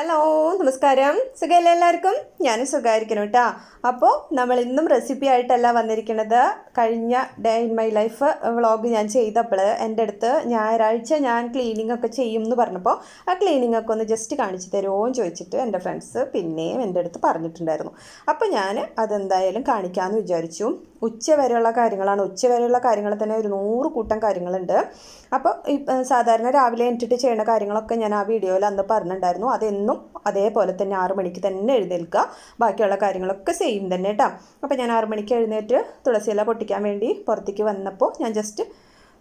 hello നമസ്കാരം സുഖമല്ലേ എല്ലാവർക്കും ഞാനും സുഖമായിരിക്കണം കേട്ടോ അപ്പോൾ നമ്മൾ ഇന്നും റെസിപ്പി ആയിട്ടല്ല വന്നിരിക്കുന്നത് കഴിഞ്ഞ day in my life vlog ഞാൻ ചെയ്തപ്പോൾ എൻ്റെ അടുത്ത് ഞായറാഴ്ച ഞാൻ ക്ലീനിങ് ഒക്കെ ചെയ്യും എന്ന് പറഞ്ഞപ്പോൾ ആ ക്ലീനിങ് ഒക്കെ ഒന്ന് ജസ്റ്റ് കാണിച്ചു തരുമോ എന്ന് ചോദിച്ചിട്ട് എൻ്റെ ഫ്രണ്ട്സ് പിന്നെയും എൻ്റെ അടുത്ത് പറഞ്ഞിട്ടുണ്ടായിരുന്നു അപ്പോൾ ഞാൻ അതെന്തായാലും കാണിക്കാമെന്ന് വിചാരിച്ചു ഉച്ച വരെയുള്ള കാര്യങ്ങളാണ് ഉച്ച വരെയുള്ള കാര്യങ്ങൾ തന്നെ ഒരു നൂറ് കൂട്ടം കാര്യങ്ങളുണ്ട് അപ്പോൾ സാധാരണ രാവിലെ എണീറ്റിട്ട് ചെയ്യുന്ന കാര്യങ്ങളൊക്കെ ഞാൻ ആ വീഡിയോയിൽ അന്ന് പറഞ്ഞിട്ടുണ്ടായിരുന്നു അതെന്ന് എന്നും അതേപോലെ തന്നെ ആറു മണിക്ക് തന്നെ എഴുന്നേൽക്കുക ബാക്കിയുള്ള കാര്യങ്ങളൊക്കെ സെയിം തന്നെ കേട്ടോ അപ്പോൾ ഞാൻ ആറു മണിക്ക് എഴുന്നേറ്റ് തുളസിയില പൊട്ടിക്കാൻ വേണ്ടി പുറത്തേക്ക് വന്നപ്പോൾ ഞാൻ ജസ്റ്റ്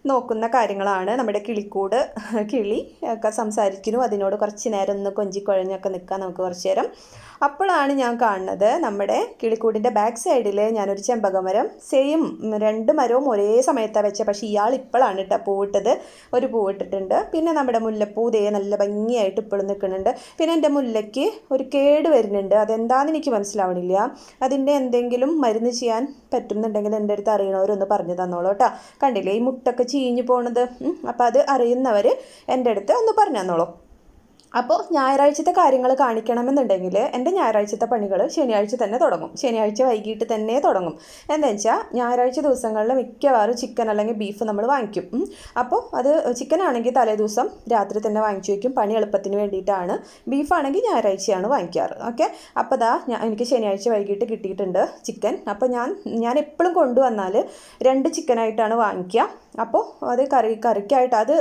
നോക്കുന്ന കാര്യങ്ങളാണ് നമ്മുടെ കിളിക്കൂട് കിളി ഒക്കെ സംസാരിക്കുന്നു അതിനോട് കുറച്ച് നേരം ഒന്ന് കൊഞ്ചിക്കുഴഞ്ഞൊക്കെ നിൽക്കാം നമുക്ക് കുറച്ച് നേരം അപ്പോഴാണ് ഞാൻ കാണുന്നത് നമ്മുടെ കിളിക്കൂടിൻ്റെ ബാക്ക് സൈഡിൽ ഞാനൊരു ചെമ്പകമരം സെയിം രണ്ട് മരവും ഒരേ സമയത്താണ് വെച്ചത് പക്ഷേ ഇയാൾ ഇപ്പോഴാണ് കേട്ടോ പൂവിട്ടത് ഒരു പൂവിട്ടിട്ടുണ്ട് പിന്നെ നമ്മുടെ മുല്ലപ്പൂ ദേ നല്ല ഭംഗിയായിട്ട് ഇപ്പോഴും നിൽക്കുന്നുണ്ട് പിന്നെ എൻ്റെ മുല്ലയ്ക്ക് ഒരു കേട് വരുന്നുണ്ട് അതെന്താണെന്ന് എനിക്ക് മനസ്സിലാവണില്ല അതിൻ്റെ എന്തെങ്കിലും മരുന്ന് ചെയ്യാൻ പറ്റുന്നുണ്ടെങ്കിൽ എൻ്റെ അടുത്ത് അറിയണവരൊന്ന് പറഞ്ഞു തന്നോളൂ കേട്ടോ കണ്ടില്ലേ ഈ മുട്ടൊക്കെ ചീഞ്ഞു പോണത് അപ്പം അത് അറിയുന്നവർ എൻ്റെ അടുത്ത് ഒന്ന് പറഞ്ഞു തന്നോളൂ അപ്പോൾ ഞായറാഴ്ചത്തെ കാര്യങ്ങൾ കാണിക്കണമെന്നുണ്ടെങ്കിൽ എൻ്റെ ഞായറാഴ്ചത്തെ പണികൾ ശനിയാഴ്ച തന്നെ തുടങ്ങും ശനിയാഴ്ച വൈകിട്ട് തന്നെ തുടങ്ങും എന്താ വെച്ചാൽ ഞായറാഴ്ച ദിവസങ്ങളിൽ മിക്കവാറും ചിക്കൻ അല്ലെങ്കിൽ ബീഫ് നമ്മൾ വാങ്ങിക്കും അപ്പോൾ അത് ചിക്കൻ ആണെങ്കിൽ തലേ ദിവസം രാത്രി തന്നെ വാങ്ങിച്ചു വയ്ക്കും പണി എളുപ്പത്തിന് വേണ്ടിയിട്ടാണ് ബീഫാണെങ്കിൽ ഞായറാഴ്ചയാണ് വാങ്ങിക്കാറ് ഓക്കെ അപ്പോൾ ദാ എനിക്ക് ശനിയാഴ്ച വൈകിട്ട് കിട്ടിയിട്ടുണ്ട് ചിക്കൻ അപ്പോൾ ഞാൻ ഞാൻ എപ്പോഴും കൊണ്ടുവന്നാൽ രണ്ട് ചിക്കനായിട്ടാണ് വാങ്ങിക്കുക അപ്പോൾ അത് കറി കറിക്കായിട്ട് അത്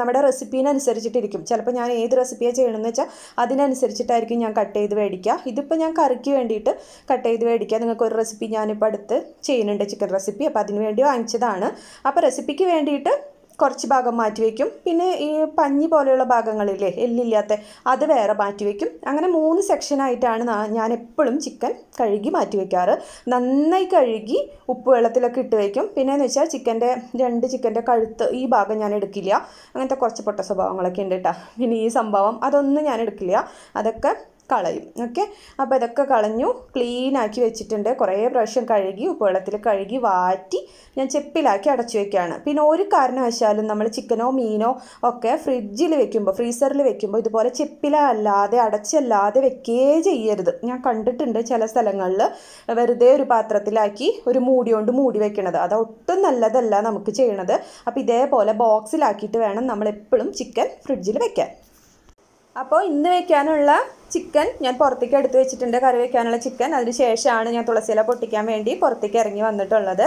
നമ്മുടെ റെസിപ്പീനനുസരിച്ചിട്ടിരിക്കും ചിലപ്പോൾ ഞാൻ ഏത് റെസിപ്പി കട്ടിയാണ് ചെയ്യണമെന്ന് വെച്ചാൽ അതിനനുസരിച്ചിട്ടായിരിക്കും ഞാൻ കട്ട് ചെയ്ത് മേടിക്കുക ഇതിപ്പോൾ ഞാൻ കറിക്ക് വേണ്ടിയിട്ട് കട്ട് ചെയ്ത് മേടിക്കുക നിങ്ങൾക്ക് ഒരു റെസിപ്പി ഞാനിപ്പോൾ അടുത്ത് ചെയ്യുന്നുണ്ട് ചിക്കൻ റെസിപ്പി അപ്പോൾ അതിന് വേണ്ടി വാങ്ങിച്ചതാണ് അപ്പോൾ റെസിപ്പിക്ക് വേണ്ടിയിട്ട് കുറച്ച് ഭാഗം മാറ്റി വയ്ക്കും പിന്നെ ഈ പഞ്ഞി പോലെയുള്ള ഭാഗങ്ങളില്ലേ എല്ലില്ലാത്ത അത് വേറെ മാറ്റി വയ്ക്കും അങ്ങനെ മൂന്ന് സെക്ഷനായിട്ടാണ് ഞാൻ എപ്പോഴും ചിക്കൻ കഴുകി മാറ്റി വയ്ക്കാറ് നന്നായി കഴുകി ഉപ്പ് വെള്ളത്തിലൊക്കെ ഇട്ട് വയ്ക്കും പിന്നെയെന്ന് വെച്ചാൽ ചിക്കൻ്റെ രണ്ട് ചിക്കൻ്റെ കഴുത്ത് ഈ ഭാഗം ഞാൻ എടുക്കില്ല അങ്ങനത്തെ കുറച്ച് പൊട്ട സ്വഭാവങ്ങളൊക്കെ ഉണ്ട് കേട്ടോ പിന്നെ ഈ സംഭവം അതൊന്നും ഞാൻ എടുക്കില്ല അതൊക്കെ കളയും ഓക്കെ അപ്പോൾ ഇതൊക്കെ കളഞ്ഞു ക്ലീനാക്കി വെച്ചിട്ടുണ്ട് കുറേ പ്രാവശ്യം കഴുകി ഉപ്പുവെള്ളത്തിൽ കഴുകി വാറ്റി ഞാൻ ചെപ്പിലാക്കി അടച്ചു വെക്കുകയാണ് പിന്നെ ഒരു കാരണവശാലും നമ്മൾ ചിക്കനോ മീനോ ഒക്കെ ഫ്രിഡ്ജിൽ വെക്കുമ്പോൾ ഫ്രീസറിൽ വെക്കുമ്പോൾ ഇതുപോലെ ചെപ്പിലല്ലാതെ അടച്ചല്ലാതെ വെക്കേ ചെയ്യരുത് ഞാൻ കണ്ടിട്ടുണ്ട് ചില സ്ഥലങ്ങളിൽ വെറുതെ ഒരു പാത്രത്തിലാക്കി ഒരു മൂടി കൊണ്ട് മൂടി വെക്കണത് അത് ഒട്ടും നല്ലതല്ല നമുക്ക് ചെയ്യണത് അപ്പോൾ ഇതേപോലെ ബോക്സിലാക്കിയിട്ട് വേണം നമ്മൾ എപ്പോഴും ചിക്കൻ ഫ്രിഡ്ജിൽ വെക്കാൻ അപ്പോൾ ഇന്ന് വയ്ക്കാനുള്ള ചിക്കൻ ഞാൻ പുറത്തേക്ക് എടുത്തു വെച്ചിട്ടുണ്ട് കറി വയ്ക്കാനുള്ള ചിക്കൻ അതിന് ശേഷമാണ് ഞാൻ തുളസിയില പൊട്ടിക്കാൻ വേണ്ടി പുറത്തേക്ക് ഇറങ്ങി വന്നിട്ടുള്ളത്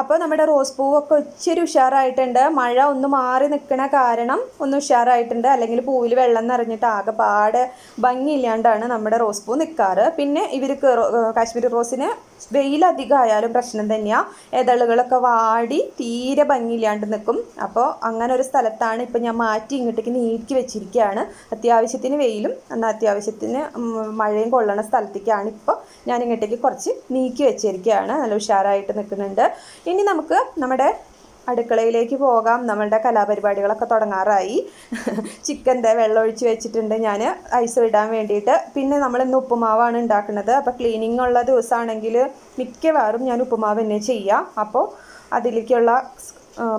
അപ്പോൾ നമ്മുടെ റോസ് പൂവൊക്കെ ഇച്ചിരി ഉഷാറായിട്ടുണ്ട് മഴ ഒന്ന് മാറി നിൽക്കണ കാരണം ഒന്ന് ഉഷാറായിട്ടുണ്ട് അല്ലെങ്കിൽ പൂവിൽ വെള്ളം നിറഞ്ഞിട്ട് ആകെ ആകെപാട് ഭംഗിയില്ലാണ്ടാണ് നമ്മുടെ റോസ് പൂ നിൽക്കാറ് പിന്നെ ഇവർക്ക് കാശ്മീരി റോസിന് വെയിലധികമായാലും പ്രശ്നം തന്നെയാണ് ഇതളുകളൊക്കെ വാടി തീരെ ഭംഗിയില്ലാണ്ട് നിൽക്കും അപ്പോൾ അങ്ങനെ ഒരു സ്ഥലത്താണ് ഇപ്പം ഞാൻ മാറ്റി ഇങ്ങോട്ടേക്ക് നീക്കി വെച്ചിരിക്കുകയാണ് അത്യാവശ്യത്തിന് വെയിലും എന്നാൽ അത്യാവശ്യത്തിന് ആവശ്യത്തിന് മഴയും കൊള്ളണ സ്ഥലത്തേക്കാണ് ഇപ്പോൾ ഞാൻ ഇങ്ങോട്ടേക്ക് കുറച്ച് നീക്കി വെച്ചിരിക്കുകയാണ് നല്ല ഉഷാറായിട്ട് നിൽക്കുന്നുണ്ട് ഇനി നമുക്ക് നമ്മുടെ അടുക്കളയിലേക്ക് പോകാം നമ്മളുടെ കലാപരിപാടികളൊക്കെ തുടങ്ങാറായി ചിക്കൻ്റെ വെള്ളം ഒഴിച്ച് വെച്ചിട്ടുണ്ട് ഞാൻ ഐസ് ഇടാൻ വേണ്ടിയിട്ട് പിന്നെ നമ്മൾ ഇന്ന് ഉപ്പുമാവാണ് ഉണ്ടാക്കുന്നത് അപ്പോൾ ക്ലീനിങ് ഉള്ള ദിവസമാണെങ്കിൽ മിക്കവാറും ഞാൻ ഉപ്പുമാവ് തന്നെ ചെയ്യാം അപ്പോൾ അതിലേക്കുള്ള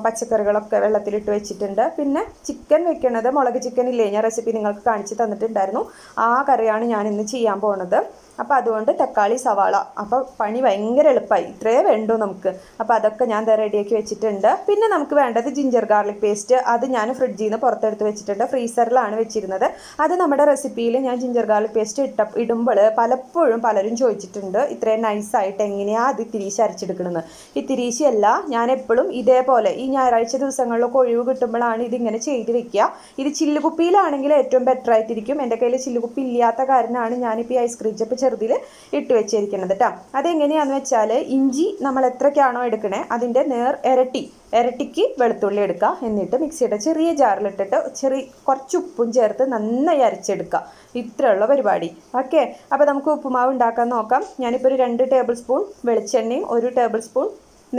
പച്ചക്കറികളൊക്കെ വെള്ളത്തിലിട്ട് വെച്ചിട്ടുണ്ട് പിന്നെ ചിക്കൻ വെക്കണത് മുളക് ചിക്കൻ ഇല്ലേ ഞാൻ റെസിപ്പി നിങ്ങൾക്ക് കാണിച്ച് തന്നിട്ടുണ്ടായിരുന്നു ആ കറിയാണ് ഞാൻ ഇന്ന് ചെയ്യാൻ പോണത് അപ്പോൾ അതുകൊണ്ട് തക്കാളി സവാള അപ്പോൾ പണി ഭയങ്കര എളുപ്പമായി ഇത്രയേ വേണ്ടൂ നമുക്ക് അപ്പോൾ അതൊക്കെ ഞാൻ റെഡിയാക്കി വെച്ചിട്ടുണ്ട് പിന്നെ നമുക്ക് വേണ്ടത് ജിഞ്ചർ ഗാർലിക് പേസ്റ്റ് അത് ഞാൻ ഫ്രിഡ്ജിൽ നിന്ന് പുറത്തെടുത്ത് വെച്ചിട്ടുണ്ട് ഫ്രീസറിലാണ് വെച്ചിരുന്നത് അത് നമ്മുടെ റെസിപ്പിയിൽ ഞാൻ ജിഞ്ചർ ഗാർലിക് പേസ്റ്റ് ഇട്ട ഇടുമ്പോൾ പലപ്പോഴും പലരും ചോദിച്ചിട്ടുണ്ട് ഇത്രയും നൈസായിട്ട് എങ്ങനെയാണ് അത് തിരിശ് അരച്ചെടുക്കണമെന്ന് ഈ തിരിശിയല്ല ഞാൻ എപ്പോഴും ഇതേപോലെ ഈ ഞായറാഴ്ച ദിവസങ്ങളിലൊക്കെ ഒഴിവ് കിട്ടുമ്പോഴാണ് ഇതിങ്ങനെ ചെയ്ത് വെക്കുക ഇത് ചില്ലുകുപ്പിയിലാണെങ്കിൽ ഏറ്റവും ബെറ്റർ ആയിട്ടിരിക്കും എൻ്റെ കയ്യിൽ ചില്ലുകുപ്പി ഇല്ലാത്ത കാരണമാണ് ഞാനിപ്പോൾ ഈ ഐസ്ക്രീം ചെപ്പ് ചെറുതിൽ ഇട്ട് വെച്ചിരിക്കുന്നത് കേട്ടോ അതെങ്ങനെയാണെന്ന് വെച്ചാൽ ഇഞ്ചി നമ്മൾ എത്രയ്ക്കാണോ എടുക്കണേ അതിൻ്റെ നേർ ഇരട്ടി ഇരട്ടിക്ക് വെളുത്തുള്ളി എടുക്കുക എന്നിട്ട് മിക്സിയുടെ ചെറിയ ജാറിലിട്ടിട്ട് ചെറിയ കുറച്ച് ഉപ്പും ചേർത്ത് നന്നായി അരച്ചെടുക്കുക ഇത്രയുള്ള പരിപാടി ഓക്കെ അപ്പോൾ നമുക്ക് ഉപ്പുമാവ് ഉണ്ടാക്കാൻ നോക്കാം ഞാനിപ്പോൾ ഒരു രണ്ട് ടേബിൾ സ്പൂൺ വെളിച്ചെണ്ണയും ഒരു ടേബിൾ സ്പൂൺ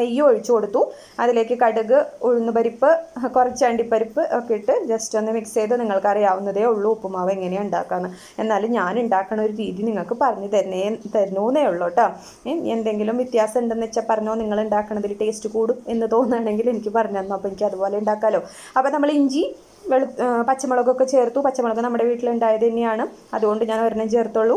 നെയ്യ് ഒഴിച്ചു കൊടുത്തു അതിലേക്ക് കടുക് ഉഴുന്നുപരിപ്പ് കുറച്ച് അണ്ടിപ്പരിപ്പ് ഒക്കെ ഇട്ട് ജസ്റ്റ് ഒന്ന് മിക്സ് ചെയ്ത് നിങ്ങൾക്ക് അറിയാവുന്നതേ ഉള്ളൂ ഉപ്പുമാവ് എങ്ങനെയാണ് ഉണ്ടാക്കാന്ന് എന്നാലും ഞാൻ ഉണ്ടാക്കണ ഒരു രീതി നിങ്ങൾക്ക് പറഞ്ഞു തരുന്നേ എന്നേ ഉള്ളൂ കേട്ടോ എന്തെങ്കിലും വ്യത്യാസം ഉണ്ടെന്ന് വെച്ചാൽ പറഞ്ഞോ നിങ്ങൾ ഉണ്ടാക്കണതിൽ ടേസ്റ്റ് കൂടും എന്ന് തോന്നുകയാണെങ്കിൽ എനിക്ക് പറഞ്ഞു തന്നു അപ്പോൾ എനിക്ക് അതുപോലെ ഉണ്ടാക്കാമല്ലോ അപ്പോൾ നമ്മൾ ഇഞ്ചി വെളു പച്ചമുളകൊക്കെ ചേർത്തു പച്ചമുളക് നമ്മുടെ വീട്ടിലുണ്ടായത് തന്നെയാണ് അതുകൊണ്ട് ഞാൻ ഒരെണ്ണം ചേർത്തുള്ളൂ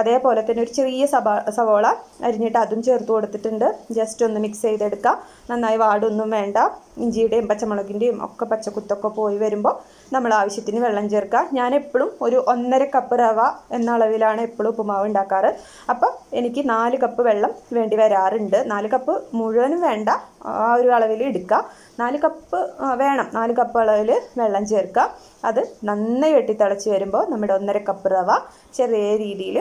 അതേപോലെ തന്നെ ഒരു ചെറിയ സബാ സവോള അരിഞ്ഞിട്ട് അതും ചേർത്ത് കൊടുത്തിട്ടുണ്ട് ജസ്റ്റ് ഒന്ന് മിക്സ് ചെയ്തെടുക്കുക നന്നായി വാടൊന്നും വേണ്ട ഇഞ്ചിയുടെയും പച്ചമുളകിൻ്റെയും ഒക്കെ പച്ചക്കുത്തൊക്കെ പോയി വരുമ്പോൾ നമ്മൾ ആവശ്യത്തിന് വെള്ളം ചേർക്കുക ഞാൻ എപ്പോഴും ഒരു ഒന്നര കപ്പ് റവ എന്ന അളവിലാണ് എപ്പോഴും ഉപ്പുമാവ് ഉണ്ടാക്കാറ് അപ്പോൾ എനിക്ക് നാല് കപ്പ് വെള്ളം വേണ്ടി വരാറുണ്ട് നാല് കപ്പ് മുഴുവനും വേണ്ട ആ ഒരു അളവിൽ എടുക്കുക നാല് കപ്പ് വേണം നാല് കപ്പ് അളവിൽ വെള്ളം ചേർക്കുക അത് നന്നായി വെട്ടി തിളച്ച് വരുമ്പോൾ നമ്മുടെ ഒന്നര കപ്പ് റവ ചെറിയ രീതിയിൽ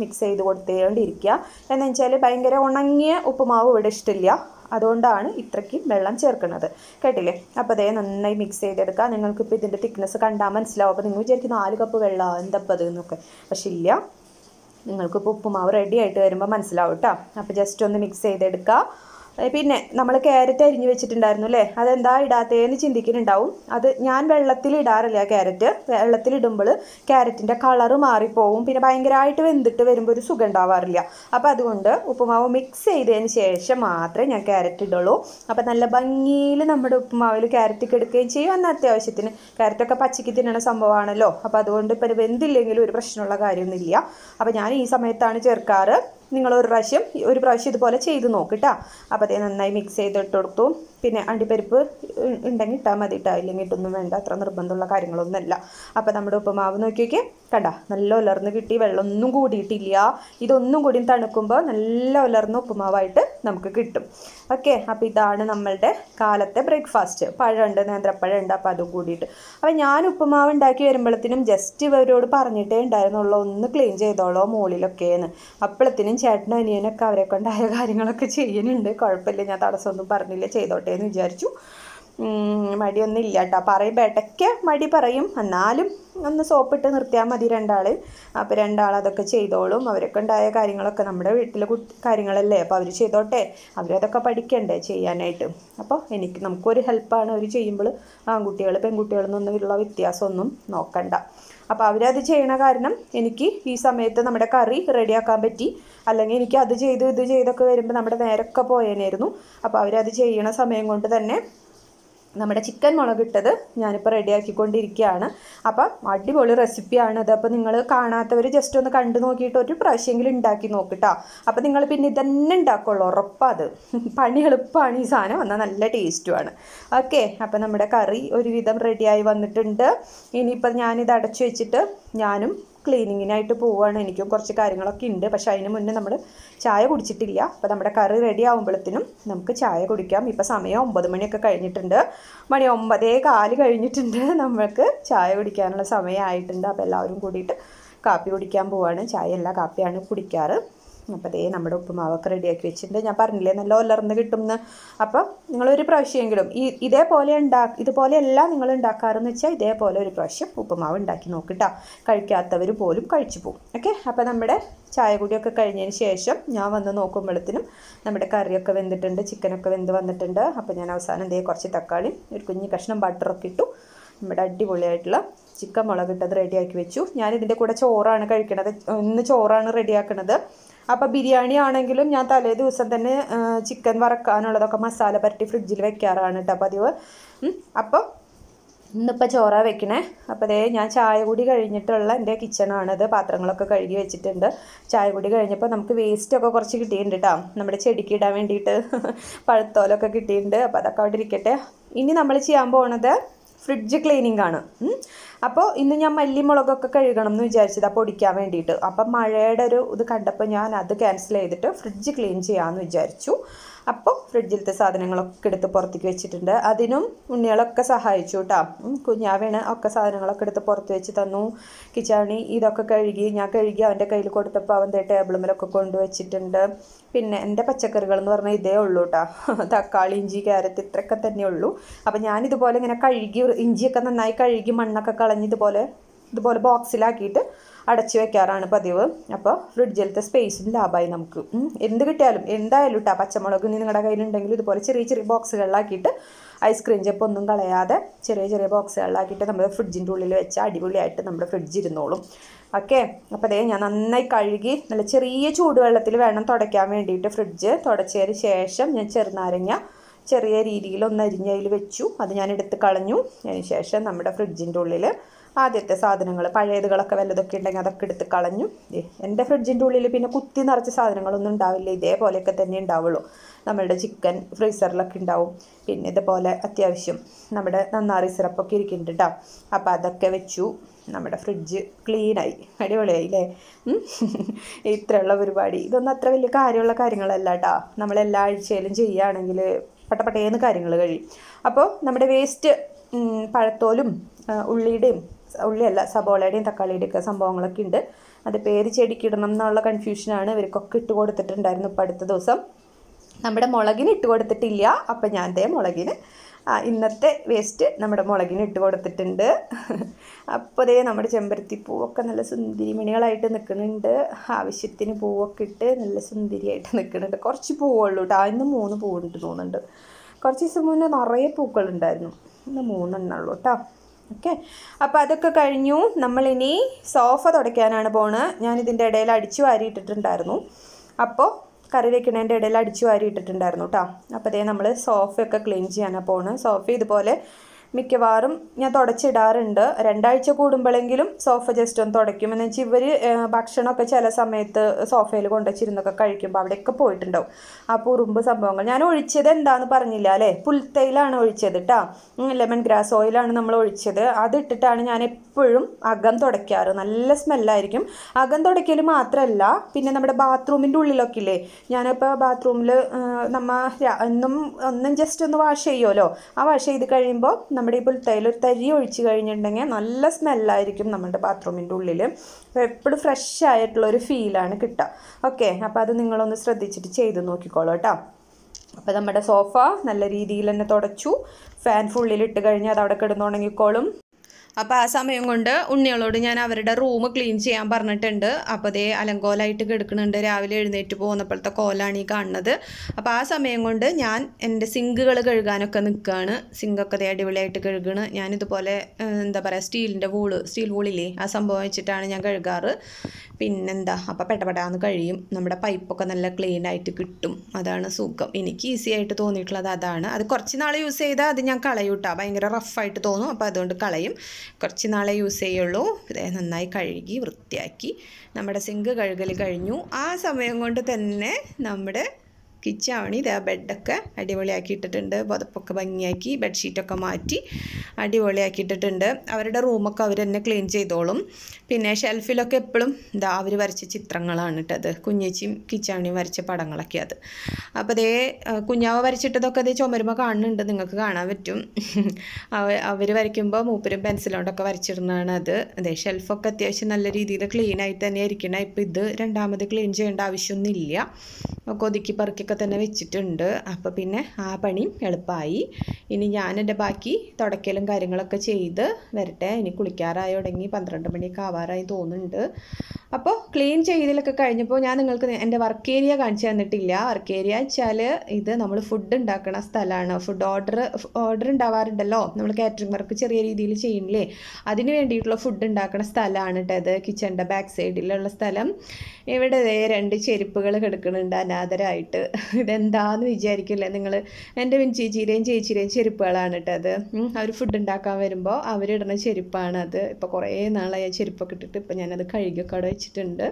മിക്സ് ചെയ്ത് കൊടുത്തുകൊണ്ടിരിക്കുക എന്ന് വെച്ചാൽ ഭയങ്കര ഉണങ്ങിയ ഉപ്പുമാവ് ഇവിടെ ഇഷ്ടമില്ല അതുകൊണ്ടാണ് ഇത്രയ്ക്കും വെള്ളം ചേർക്കുന്നത് കേട്ടില്ലേ അപ്പോൾ അതേ നന്നായി മിക്സ് ചെയ്തെടുക്കുക നിങ്ങൾക്കിപ്പോൾ ഇതിൻ്റെ തിക്നെസ് കണ്ടാൽ മനസ്സിലാവും അപ്പോൾ നിങ്ങൾ വിചാരിക്കും നാല് കപ്പ് വെള്ളം എന്തപ്പത് എന്നൊക്കെ പക്ഷേ ഇല്ല നിങ്ങൾക്കിപ്പോൾ ഉപ്പുമാവ് റെഡി ആയിട്ട് വരുമ്പോൾ മനസ്സിലാവും കേട്ടോ അപ്പോൾ ജസ്റ്റ് ഒന്ന് മിക്സ് ചെയ്തെടുക്കുക പിന്നെ നമ്മൾ ക്യാരറ്റ് അരിഞ്ഞു വെച്ചിട്ടുണ്ടായിരുന്നു അല്ലേ അതെന്താ ഇടാത്തേന്ന് ചിന്തിക്കുന്നുണ്ടാവും അത് ഞാൻ വെള്ളത്തിൽ ഇടാറില്ല ക്യാരറ്റ് വെള്ളത്തിലിടുമ്പോൾ ക്യാരറ്റിൻ്റെ കളറ് മാറിപ്പോവും പിന്നെ ഭയങ്കരമായിട്ട് വെന്തിട്ട് വരുമ്പോൾ ഒരു സുഖം ഉണ്ടാവാറില്ല അപ്പോൾ അതുകൊണ്ട് ഉപ്പുമാവ് മിക്സ് ചെയ്തതിന് ശേഷം മാത്രമേ ഞാൻ ക്യാരറ്റ് ഇടുള്ളൂ അപ്പോൾ നല്ല ഭംഗിയിൽ നമ്മുടെ ഉപ്പുമാവിൽ ക്യാരറ്റ് എടുക്കുകയും ചെയ്യും എന്ന അത്യാവശ്യത്തിന് ക്യാരറ്റൊക്കെ പച്ചയ്ക്ക് തിന്നണ സംഭവമാണല്ലോ അപ്പോൾ അതുകൊണ്ട് ഇപ്പോൾ വെന്തില്ലെങ്കിലും ഒരു പ്രശ്നമുള്ള കാര്യമൊന്നുമില്ല അപ്പോൾ ഞാൻ ഈ സമയത്താണ് ചേർക്കാറ് നിങ്ങൾ ഒരു പ്രാവശ്യം ഒരു പ്രാവശ്യം ഇതുപോലെ ചെയ്ത് നോക്കിട്ടോ അപ്പോൾ അതേ നന്നായി മിക്സ് ചെയ്തിട്ട് കൊടുത്തു പിന്നെ അണ്ടിപ്പരിപ്പ് ഉണ്ടെങ്കിൽ ഇട്ടാൽ മതി ഇട്ടാൽ ഇല്ലെങ്കിൽ ഇട്ടൊന്നും വേണ്ട അത്ര നിർബന്ധമുള്ള കാര്യങ്ങളൊന്നുമല്ല അപ്പോൾ നമ്മുടെ ഉപ്പുമാവ് നോക്കിയൊക്കെ കണ്ട നല്ല ഉലർന്ന് കിട്ടി വെള്ളമൊന്നും കൂടിയിട്ടില്ല ഇതൊന്നും കൂടി തണുക്കുമ്പോൾ നല്ല ഉലർന്ന ഉപ്പുമാവായിട്ട് നമുക്ക് കിട്ടും ഓക്കെ അപ്പോൾ ഇതാണ് നമ്മളുടെ കാലത്തെ ബ്രേക്ക്ഫാസ്റ്റ് പഴമുണ്ട് നേന്ത്രപ്പഴമുണ്ട് അപ്പോൾ അതും കൂടിയിട്ട് അപ്പോൾ ഞാൻ ഉപ്പുമാവ് ഉണ്ടാക്കി വരുമ്പോഴത്തേനും ജസ്റ്റ് ഇവരോട് പറഞ്ഞിട്ടേ ഉണ്ടായിരുന്നുള്ളൂ ഒന്ന് ക്ലീൻ ചെയ്തോളോ മുകളിലൊക്കെയെന്ന് അപ്പോഴത്തേനും ചേട്ടനും അനിയനൊക്കെ അവരെ കൊണ്ടായ കാര്യങ്ങളൊക്കെ ചെയ്യുന്നുണ്ട് കുഴപ്പമില്ല ഞാൻ തടസ്സമൊന്നും പറഞ്ഞില്ല ചെയ്തോട്ടെ എന്ന് വിചാരിച്ചു ഇല്ല കേട്ടോ പറയുമ്പോൾ ഇടയ്ക്ക് മടി പറയും എന്നാലും ഒന്ന് സോപ്പിട്ട് നിർത്തിയാൽ മതി രണ്ടാൾ അപ്പോൾ രണ്ടാൾ അതൊക്കെ ചെയ്തോളും അവരൊക്കെ ഉണ്ടായ കാര്യങ്ങളൊക്കെ നമ്മുടെ വീട്ടിലെ കാര്യങ്ങളല്ലേ അപ്പോൾ അവർ ചെയ്തോട്ടെ അവരതൊക്കെ പഠിക്കണ്ടേ ചെയ്യാനായിട്ട് അപ്പോൾ എനിക്ക് നമുക്കൊരു ഹെൽപ്പാണ് അവർ ചെയ്യുമ്പോൾ ആൺകുട്ടികൾ നിന്നുള്ള വ്യത്യാസമൊന്നും നോക്കണ്ട അപ്പോൾ അവരത് ചെയ്യണ കാരണം എനിക്ക് ഈ സമയത്ത് നമ്മുടെ കറി റെഡിയാക്കാൻ പറ്റി അല്ലെങ്കിൽ എനിക്ക് അത് ചെയ്തു ഇത് ചെയ്തൊക്കെ വരുമ്പോൾ നമ്മുടെ നേരൊക്കെ പോയേനായിരുന്നു അപ്പോൾ അവരത് ചെയ്യണ സമയം കൊണ്ട് തന്നെ നമ്മുടെ ചിക്കൻ മുളകിട്ടത് ഞാനിപ്പോൾ റെഡിയാക്കിക്കൊണ്ടിരിക്കുകയാണ് അപ്പം അടിപൊളി റെസിപ്പിയാണത് അപ്പോൾ നിങ്ങൾ കാണാത്തവർ ജസ്റ്റ് ഒന്ന് കണ്ടു നോക്കിയിട്ട് ഒരു പ്രാവശ്യമെങ്കിലും ഉണ്ടാക്കി നോക്കിട്ടോ അപ്പോൾ നിങ്ങൾ പിന്നെ ഇതന്നെ ഉണ്ടാക്കുള്ളൂ ഉറപ്പത് പണി എളുപ്പമാണ് ഈ സാധനം എന്നാൽ നല്ല ടേസ്റ്റുമാണ് ഓക്കെ അപ്പോൾ നമ്മുടെ കറി ഒരുവിധം റെഡിയായി വന്നിട്ടുണ്ട് ഇനിയിപ്പോൾ ഞാനിത് അടച്ചു വെച്ചിട്ട് ഞാനും ക്ലീനിങ്ങിനായിട്ട് പോവുകയാണ് എനിക്കും കുറച്ച് കാര്യങ്ങളൊക്കെ ഉണ്ട് പക്ഷെ അതിന് മുന്നേ നമ്മൾ ചായ കുടിച്ചിട്ടില്ല അപ്പോൾ നമ്മുടെ കറി റെഡി ആകുമ്പോഴത്തേനും നമുക്ക് ചായ കുടിക്കാം ഇപ്പോൾ സമയം ഒമ്പത് മണിയൊക്കെ കഴിഞ്ഞിട്ടുണ്ട് മണി ഒമ്പതേ കാല് കഴിഞ്ഞിട്ടുണ്ട് നമ്മൾക്ക് ചായ കുടിക്കാനുള്ള സമയമായിട്ടുണ്ട് അപ്പോൾ എല്ലാവരും കൂടിയിട്ട് കാപ്പി കുടിക്കാൻ പോവാണ് ചായ എല്ലാ കാപ്പിയാണ് കുടിക്കാറ് അപ്പോൾ അതേ നമ്മുടെ ഉപ്പുമാവൊക്കെ റെഡിയാക്കി വെച്ചിട്ടുണ്ട് ഞാൻ പറഞ്ഞില്ലേ നല്ല ഒലർന്ന് കിട്ടും അപ്പോൾ നിങ്ങളൊരു പ്രാവശ്യമെങ്കിലും ഈ ഇതേപോലെ ഉണ്ടാ ഇതുപോലെയല്ല നിങ്ങൾ ഉണ്ടാക്കാറെന്ന് വെച്ചാൽ ഇതേപോലെ ഒരു പ്രാവശ്യം ഉപ്പുമാവ് ഉണ്ടാക്കി നോക്കിട്ടോ കഴിക്കാത്തവർ പോലും കഴിച്ചു പോകും ഓക്കെ അപ്പോൾ നമ്മുടെ ചായ കൂടിയൊക്കെ കഴിഞ്ഞതിന് ശേഷം ഞാൻ വന്ന് നോക്കുമ്പോഴത്തേനും നമ്മുടെ കറിയൊക്കെ വെന്തിട്ടുണ്ട് ചിക്കനൊക്കെ വെന്ത് വന്നിട്ടുണ്ട് അപ്പോൾ ഞാൻ അവസാനം ദേ കുറച്ച് തക്കാളി ഒരു കുഞ്ഞു കഷ്ണം ബട്ടറൊക്കെ ഇട്ടു നമ്മുടെ അടിപൊളിയായിട്ടുള്ള ചിക്കൻ മുളകിട്ടത് റെഡിയാക്കി വെച്ചു ഞാൻ ഇതിൻ്റെ കൂടെ ചോറാണ് കഴിക്കണത് ഇന്ന് ചോറാണ് റെഡിയാക്കണത് അപ്പോൾ ബിരിയാണി ആണെങ്കിലും ഞാൻ തലേ ദിവസം തന്നെ ചിക്കൻ വറക്കാനുള്ളതൊക്കെ മസാല പരട്ടി ഫ്രിഡ്ജിൽ വെക്കാറാണ് കേട്ടോ പതിവ് അപ്പോൾ ഇന്നിപ്പോൾ ചോറ വെക്കണേ അപ്പോൾ അതേ ഞാൻ ചായ കൂടി കഴിഞ്ഞിട്ടുള്ള എൻ്റെ കിച്ചണാണിത് പാത്രങ്ങളൊക്കെ കഴുകി വെച്ചിട്ടുണ്ട് ചായ കൂടി കഴിഞ്ഞപ്പോൾ നമുക്ക് വേസ്റ്റൊക്കെ കുറച്ച് കിട്ടിയിട്ടുണ്ട് കേട്ടോ നമ്മുടെ ചെടിക്ക് ഇടാൻ വേണ്ടിയിട്ട് പഴുത്തോലൊക്കെ കിട്ടിയിട്ടുണ്ട് അപ്പോൾ അതൊക്കെ അവിടെ ഇരിക്കട്ടെ ഇനി നമ്മൾ ചെയ്യാൻ പോണത് ഫ്രിഡ്ജ് ക്ലീനിങ് ആണ് അപ്പോൾ ഇന്ന് ഞാൻ മല്ലിമുളകൊക്കെ കഴുകണം എന്ന് വിചാരിച്ചത് അപ്പോൾ ഒടിക്കാൻ വേണ്ടിയിട്ട് അപ്പം മഴയുടെ ഒരു ഇത് കണ്ടപ്പോൾ ഞാൻ അത് ക്യാൻസൽ ചെയ്തിട്ട് ഫ്രിഡ്ജ് ക്ലീൻ ചെയ്യാമെന്ന് വിചാരിച്ചു അപ്പോൾ ഫ്രിഡ്ജിലത്തെ സാധനങ്ങളൊക്കെ എടുത്ത് പുറത്തേക്ക് വെച്ചിട്ടുണ്ട് അതിനും ഉണ്ണികളൊക്കെ സഹായിച്ചു കേട്ടോ കുഞ്ഞാവേണ ഒക്കെ സാധനങ്ങളൊക്കെ എടുത്ത് പുറത്ത് വെച്ച് തന്നു കിച്ചാണി ഇതൊക്കെ കഴുകി ഞാൻ കഴുകി അവൻ്റെ കയ്യിൽ കൊടുത്തപ്പോൾ അവൻ്റെ ടേബിൾ മേലൊക്കെ കൊണ്ടുവച്ചിട്ടുണ്ട് പിന്നെ എൻ്റെ പച്ചക്കറികൾ എന്ന് പറഞ്ഞാൽ ഇതേ ഉള്ളൂ കേട്ടോ തക്കാളി ഇഞ്ചി ക്യാരറ്റ് ഇത്രയൊക്കെ തന്നെ ഉള്ളൂ അപ്പോൾ ഞാനിതുപോലെ ഇങ്ങനെ കഴുകി ഇഞ്ചിയൊക്കെ നന്നായി കഴുകി മണ്ണൊക്കെ കളഞ്ഞ് ഇതുപോലെ ഇതുപോലെ ബോക്സിലാക്കിയിട്ട് അടച്ചു വെക്കാറാണ് പതിവ് അപ്പോൾ ഫ്രിഡ്ജിലത്തെ സ്പേസും ലാഭമായി നമുക്ക് എന്ത് കിട്ടിയാലും എന്തായാലും ഇട്ടാ പച്ചമുളക് ഇനി നിങ്ങളുടെ കയ്യിലുണ്ടെങ്കിൽ ഇതുപോലെ ചെറിയ ചെറിയ ബോക്സുകളിലാക്കിയിട്ട് ഐസ്ക്രീം ചെപ്പ് ഒന്നും കളയാതെ ചെറിയ ചെറിയ ബോക്സുകളിലാക്കിയിട്ട് നമ്മുടെ ഫ്രിഡ്ജിൻ്റെ ഉള്ളിൽ വെച്ച് അടിപൊളിയായിട്ട് നമ്മുടെ ഫ്രിഡ്ജ് ഇരുന്നോളും ഓക്കെ അപ്പോൾ അതേ ഞാൻ നന്നായി കഴുകി നല്ല ചെറിയ ചൂടുവെള്ളത്തിൽ വേണം തുടയ്ക്കാൻ വേണ്ടിയിട്ട് ഫ്രിഡ്ജ് തുടച്ചതിന് ശേഷം ഞാൻ ചെറുനാരങ്ങ ചെറിയ രീതിയിൽ ഒന്ന് അരിഞ്ഞതിൽ വെച്ചു അത് ഞാൻ എടുത്ത് കളഞ്ഞു അതിന് ശേഷം നമ്മുടെ ഫ്രിഡ്ജിൻ്റെ ഉള്ളിൽ ആദ്യത്തെ സാധനങ്ങൾ പഴയതുകളൊക്കെ വല്ലതൊക്കെ ഉണ്ടെങ്കിൽ അതൊക്കെ എടുത്ത് കളഞ്ഞു എൻ്റെ ഫ്രിഡ്ജിൻ്റെ ഉള്ളിൽ പിന്നെ കുത്തി നിറച്ച സാധനങ്ങളൊന്നും ഉണ്ടാവില്ല ഇതേപോലെയൊക്കെ തന്നെ ഉണ്ടാവുള്ളൂ നമ്മളുടെ ചിക്കൻ ഫ്രീസറിലൊക്കെ ഉണ്ടാവും പിന്നെ ഇതുപോലെ അത്യാവശ്യം നമ്മുടെ നന്നാറി സിറപ്പൊക്കെ ഇരിക്കുന്നുണ്ട് കേട്ടോ അപ്പോൾ അതൊക്കെ വെച്ചു നമ്മുടെ ഫ്രിഡ്ജ് ക്ലീനായി അടിപൊളിയായി അല്ലേ ഇത്രയുള്ള പരിപാടി ഇതൊന്നും അത്ര വലിയ കാര്യമുള്ള കാര്യങ്ങളല്ല കേട്ടോ നമ്മൾ എല്ലാ ആഴ്ചയിലും ചെയ്യുകയാണെങ്കിൽ പട്ടപ്പട്ടേന്ന് കാര്യങ്ങൾ കഴിയും അപ്പോൾ നമ്മുടെ വേസ്റ്റ് പഴത്തോലും ഉള്ളിയുടെയും ഉള്ളിയല്ല സബോളയുടെയും ഒക്കെ സംഭവങ്ങളൊക്കെ ഉണ്ട് അത് പേര് ചെടിക്ക് ഇടണം എന്നുള്ള കൺഫ്യൂഷനാണ് ഇവർക്കൊക്കെ ഇട്ട് കൊടുത്തിട്ടുണ്ടായിരുന്നു ഇപ്പം അടുത്ത ദിവസം നമ്മുടെ മുളകിന് ഇട്ട് കൊടുത്തിട്ടില്ല അപ്പം ഞാൻ ദേ മുളകിന് ഇന്നത്തെ വേസ്റ്റ് നമ്മുടെ മുളകിന് ഇട്ട് കൊടുത്തിട്ടുണ്ട് അപ്പോൾ ദേ നമ്മുടെ ചെമ്പരത്തി പൂവൊക്കെ നല്ല സുന്ദരിമണികളായിട്ട് നിൽക്കുന്നുണ്ട് ആവശ്യത്തിന് പൂവൊക്കെ ഇട്ട് നല്ല സുന്ദരിയായിട്ട് നിൽക്കുന്നുണ്ട് കുറച്ച് പൂവുള്ളൂ കേട്ടോ ഇന്ന് മൂന്ന് പൂവുണ്ട് തോന്നുന്നുണ്ട് കുറച്ച് ദിവസം മുന്നേ നിറയെ പൂക്കളുണ്ടായിരുന്നു ഇന്ന് മൂന്നെണ്ണുള്ളൂ കേട്ടോ ഓക്കെ അപ്പോൾ അതൊക്കെ കഴിഞ്ഞു നമ്മളിനി സോഫ തുടയ്ക്കാനാണ് പോണത് ഞാനിതിൻ്റെ ഇടയിൽ അടിച്ചു വാരിയിട്ടിട്ടുണ്ടായിരുന്നു അപ്പോൾ കറി വെക്കുന്നതിൻ്റെ ഇടയിൽ അടിച്ചു വാരിയിട്ടിട്ടുണ്ടായിരുന്നു കേട്ടോ അപ്പോൾ അതേ നമ്മൾ സോഫയൊക്കെ ക്ലീൻ ചെയ്യാനാണ് പോണ് സോഫ ഇതുപോലെ മിക്കവാറും ഞാൻ തുടച്ചിടാറുണ്ട് രണ്ടാഴ്ച കൂടുമ്പോഴെങ്കിലും സോഫ ജസ്റ്റ് ഒന്ന് തുടയ്ക്കും എന്ന് വെച്ചാൽ ഇവർ ഭക്ഷണമൊക്കെ ചില സമയത്ത് സോഫയിൽ കൊണ്ടുവച്ചിരുന്നൊക്കെ കഴിക്കുമ്പോൾ അവിടെയൊക്കെ പോയിട്ടുണ്ടാവും അപ്പോൾ ഉറുമ്പ് സംഭവങ്ങൾ ഞാൻ ഒഴിച്ചത് എന്താണെന്ന് പറഞ്ഞില്ല അല്ലേ പുൽത്തൈലാണ് ഒഴിച്ചത് കേട്ടോ ലെമൺ ഗ്രാസ് ഓയിലാണ് നമ്മൾ ഒഴിച്ചത് അതിട്ടിട്ടാണ് ഞാൻ എപ്പോഴും അകം തുടയ്ക്കാറ് നല്ല സ്മെല്ലായിരിക്കും അകം തുടയ്ക്കൽ മാത്രമല്ല പിന്നെ നമ്മുടെ ബാത്റൂമിൻ്റെ ഉള്ളിലൊക്കെ ഇല്ലേ ഞാനിപ്പോൾ ബാത്റൂമിൽ നമ്മൾ ഒന്നും ഒന്നും ജസ്റ്റ് ഒന്ന് വാഷ് ചെയ്യുമല്ലോ ആ വാഷ് ചെയ്ത് കഴിയുമ്പോൾ നമ്മുടെ ഇപ്പോൾ തൈലൊരു തരി ഒഴിച്ചു കഴിഞ്ഞിട്ടുണ്ടെങ്കിൽ നല്ല സ്മെല്ലായിരിക്കും നമ്മുടെ ബാത്റൂമിൻ്റെ ഉള്ളിൽ അപ്പോൾ എപ്പോഴും ഫ്രഷ് ആയിട്ടുള്ളൊരു ഫീലാണ് കിട്ടുക ഓക്കെ അപ്പോൾ അത് നിങ്ങളൊന്ന് ശ്രദ്ധിച്ചിട്ട് ചെയ്ത് നോക്കിക്കോളൂ കേട്ടോ അപ്പോൾ നമ്മുടെ സോഫ നല്ല രീതിയിൽ തന്നെ തുടച്ചു ഫാൻ ഫുള്ളിലിട്ട് കഴിഞ്ഞാൽ അത് അവിടെ കിടന്നുണങ്ങിക്കോളും അപ്പോൾ ആ സമയം കൊണ്ട് ഉണ്ണികളോട് ഞാൻ അവരുടെ റൂം ക്ലീൻ ചെയ്യാൻ പറഞ്ഞിട്ടുണ്ട് അപ്പോൾ അതേ അലങ്കോലായിട്ട് കിടക്കുന്നുണ്ട് രാവിലെ എഴുന്നേറ്റ് പോകുന്നപ്പോഴത്തെ കോലാണ് ഈ കാണുന്നത് അപ്പോൾ ആ സമയം കൊണ്ട് ഞാൻ എൻ്റെ സിങ്കുകൾ കഴുകാനൊക്കെ നിൽക്കുകയാണ് സിങ്കൊക്കെ അതേ അടിപൊളിയായിട്ട് കഴുകണ് ഞാനിതുപോലെ എന്താ പറയുക സ്റ്റീലിൻ്റെ വൂള് സ്റ്റീൽ വൂളില്ലേ ആ സംഭവം വെച്ചിട്ടാണ് ഞാൻ കഴുകാറ് പിന്നെന്താ അപ്പോൾ പെട്ടപ്പെടാന്ന് കഴിയും നമ്മുടെ പൈപ്പൊക്കെ നല്ല ക്ലീൻ ആയിട്ട് കിട്ടും അതാണ് സുഖം എനിക്ക് ഈസി ആയിട്ട് തോന്നിയിട്ടുള്ളത് അതാണ് അത് കുറച്ച് നാൾ യൂസ് ചെയ്താൽ അത് ഞാൻ കളയൂട്ടാ ഭയങ്കര റഫായിട്ട് തോന്നും അപ്പോൾ അതുകൊണ്ട് കളയും കുറച്ച് നാളെ യൂസ് ചെയ്യുള്ളൂ നന്നായി കഴുകി വൃത്തിയാക്കി നമ്മുടെ സിങ്ക് കഴുകൽ കഴിഞ്ഞു ആ സമയം കൊണ്ട് തന്നെ നമ്മുടെ കിച്ചാവണി ഇതാ ബെഡൊക്കെ അടിപൊളിയാക്കി ഇട്ടിട്ടുണ്ട് പുതപ്പൊക്കെ ഭംഗിയാക്കി ബെഡ്ഷീറ്റൊക്കെ മാറ്റി അടിപൊളിയാക്കി ഇട്ടിട്ടുണ്ട് അവരുടെ റൂമൊക്കെ അവർ തന്നെ ക്ലീൻ ചെയ്തോളും പിന്നെ ഷെൽഫിലൊക്കെ എപ്പോഴും ഇതാ അവർ വരച്ച ചിത്രങ്ങളാണ് ഇട്ടത് കുഞ്ഞേച്ചിയും കിച്ചാവണിയും വരച്ച പടങ്ങളൊക്കെ അത് അപ്പോൾ അതേ കുഞ്ഞാവ് വരച്ചിട്ടതൊക്കെ അതേ ചുമരുമ്പോൾ കാണുന്നുണ്ട് നിങ്ങൾക്ക് കാണാൻ പറ്റും അവർ വരയ്ക്കുമ്പോൾ മൂപ്പരും പെൻസിലോണ്ടൊക്കെ വരച്ചിടുന്നതാണ് അത് അതെ ഷെൽഫൊക്കെ അത്യാവശ്യം നല്ല രീതിയിൽ ക്ലീൻ ആയി തന്നെ ഇരിക്കണം ഇപ്പോൾ ഇത് രണ്ടാമത് ക്ലീൻ ചെയ്യേണ്ട ആവശ്യമൊന്നുമില്ല ഒക്കെ ഒതുക്കി ഒക്കെ തന്നെ വെച്ചിട്ടുണ്ട് അപ്പോൾ പിന്നെ ആ പണിയും എളുപ്പമായി ഇനി ഞാൻ എൻ്റെ ബാക്കി തുടക്കലും കാര്യങ്ങളൊക്കെ ചെയ്ത് വരട്ടെ ഇനി കുളിക്കാറായി തുടങ്ങി പന്ത്രണ്ട് മണിയൊക്കെ ആവാറായി തോന്നുന്നുണ്ട് അപ്പോൾ ക്ലീൻ ചെയ്തിലൊക്കെ കഴിഞ്ഞപ്പോൾ ഞാൻ നിങ്ങൾക്ക് എൻ്റെ വർക്ക് ഏരിയ കാണിച്ചു തന്നിട്ടില്ല വർക്ക് ഏരിയ വെച്ചാൽ ഇത് നമ്മൾ ഫുഡ് ഉണ്ടാക്കുന്ന സ്ഥലമാണ് ഫുഡ് ഓർഡർ ഓർഡർ ഉണ്ടാവാറുണ്ടല്ലോ നമ്മൾ കാറ്ററിംഗ് വർക്ക് ചെറിയ രീതിയിൽ ചെയ്യണില്ലേ അതിന് വേണ്ടിയിട്ടുള്ള ഫുഡ് ഉണ്ടാക്കുന്ന സ്ഥലമാണ് കേട്ടത് ഇത് കിച്ചണിൻ്റെ ബാക്ക് സൈഡിലുള്ള സ്ഥലം ഇവിടെ രണ്ട് ചെരുപ്പുകൾ കിടക്കുന്നുണ്ട് അനാഥരായിട്ട് ഇതെന്താന്ന് വിചാരിക്കില്ല നിങ്ങൾ എൻ്റെ ചേച്ചിയുടെയും ചേച്ചിയുടെയും ചെരുപ്പുകളാണ് കേട്ടത് അത് അവർ ഫുഡ് ഉണ്ടാക്കാൻ വരുമ്പോൾ അവരിടുന്ന ചെരുപ്പാണ് അത് ഇപ്പോൾ കുറേ നാളായി ആ ചെരുപ്പൊക്കെ ഇട്ടിട്ട് ഇപ്പോൾ ഞാനത് കഴുകിയൊക്കെ അവിടെ വെച്ചിട്ടുണ്ട്